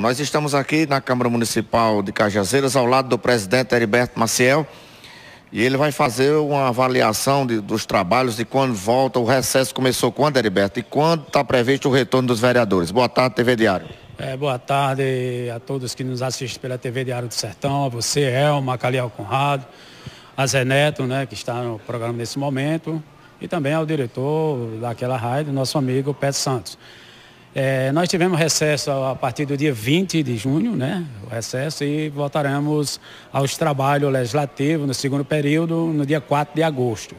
Nós estamos aqui na Câmara Municipal de Cajazeiras, ao lado do presidente Heriberto Maciel, e ele vai fazer uma avaliação de, dos trabalhos, de quando volta, o recesso começou quando, Heriberto, e quando está previsto o retorno dos vereadores. Boa tarde, TV Diário. É, boa tarde a todos que nos assistem pela TV Diário do Sertão, a você, Elma, Caliel Conrado, a Zé Neto, né, que está no programa nesse momento, e também ao diretor daquela rádio, nosso amigo Pedro Santos. É, nós tivemos recesso a partir do dia 20 de junho, né? O recesso e voltaremos aos trabalhos legislativos no segundo período, no dia 4 de agosto.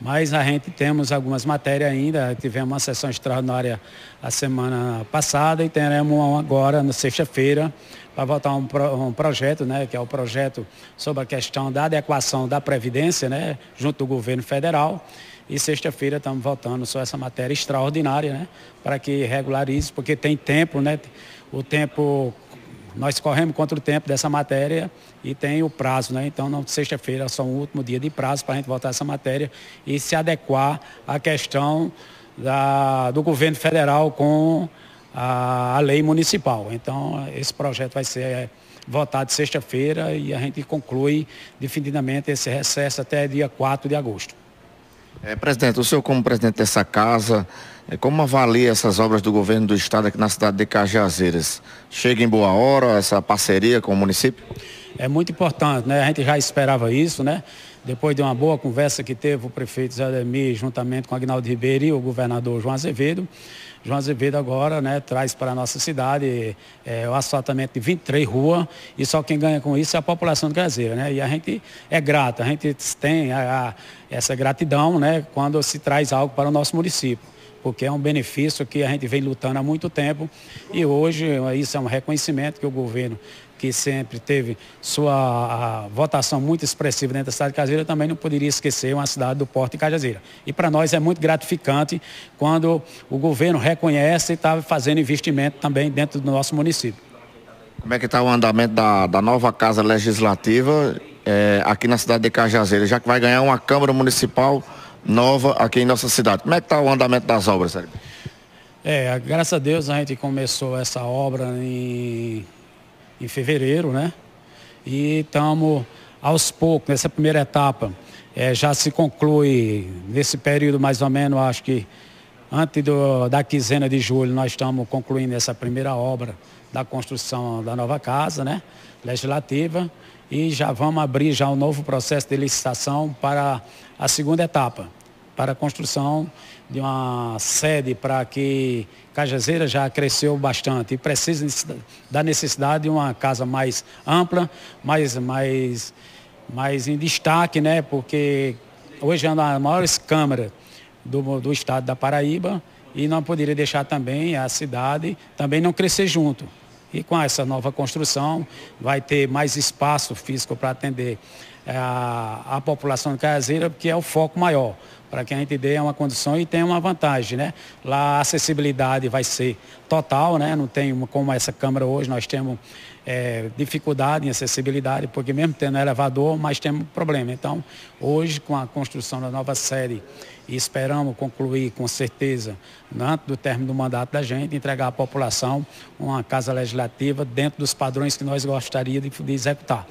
Mas a gente temos algumas matérias ainda, tivemos uma sessão extraordinária a semana passada e teremos agora, na sexta-feira, para votar um, pro, um, projeto, né, que é o projeto sobre a questão da adequação da Previdência, né, junto do governo federal. E sexta-feira estamos votando sobre essa matéria extraordinária, né, para que regularize, porque tem tempo, né, o tempo nós corremos contra o tempo dessa matéria e tem o prazo, né? Então, sexta-feira é só o um último dia de prazo para a gente votar essa matéria e se adequar à questão da, do governo federal com a, a lei municipal. Então, esse projeto vai ser é, votado sexta-feira e a gente conclui definitivamente esse recesso até dia 4 de agosto. É, presidente, o senhor como presidente dessa casa, é como avalia essas obras do governo do estado aqui na cidade de Cajazeiras? Chega em boa hora essa parceria com o município? É muito importante, né? A gente já esperava isso, né? Depois de uma boa conversa que teve o prefeito Zé Demir, juntamente com Agnaldo Ribeiro e o governador João Azevedo, João Azevedo agora né, traz para a nossa cidade é, o assaltamento de 23 ruas e só quem ganha com isso é a população de Grazeira. Né? E a gente é grato, a gente tem a, a, essa gratidão né, quando se traz algo para o nosso município porque é um benefício que a gente vem lutando há muito tempo e hoje isso é um reconhecimento que o governo que sempre teve sua votação muito expressiva dentro da cidade de Cajazeira, também não poderia esquecer uma cidade do Porto de Cajazeira. E para nós é muito gratificante quando o governo reconhece e está fazendo investimento também dentro do nosso município. Como é que está o andamento da, da nova Casa Legislativa é, aqui na cidade de Cajazeira, já que vai ganhar uma Câmara Municipal nova aqui em nossa cidade. Como é que está o andamento das obras, Sérgio? É, graças a Deus a gente começou essa obra em, em fevereiro, né? E estamos aos poucos, nessa primeira etapa, é, já se conclui nesse período mais ou menos, acho que antes do, da quinzena de julho, nós estamos concluindo essa primeira obra da construção da nova casa, né? Legislativa. E já vamos abrir já um novo processo de licitação para a segunda etapa para a construção de uma sede para que Cajazeira já cresceu bastante e precisa da necessidade de uma casa mais ampla, mais, mais, mais em destaque, né? porque hoje é uma das maiores câmaras do, do estado da Paraíba e não poderia deixar também a cidade também não crescer junto. E com essa nova construção vai ter mais espaço físico para atender eh, a, a população de Cajazeira, porque é o foco maior para que a gente dê uma condição e tenha uma vantagem, né? Lá a acessibilidade vai ser total, né? Não tem como essa Câmara hoje, nós temos é, dificuldade em acessibilidade, porque mesmo tendo elevador, mas temos problema. Então, hoje, com a construção da nova série, e esperamos concluir com certeza, antes do término do mandato da gente, entregar à população uma casa legislativa dentro dos padrões que nós gostaríamos de, de executar.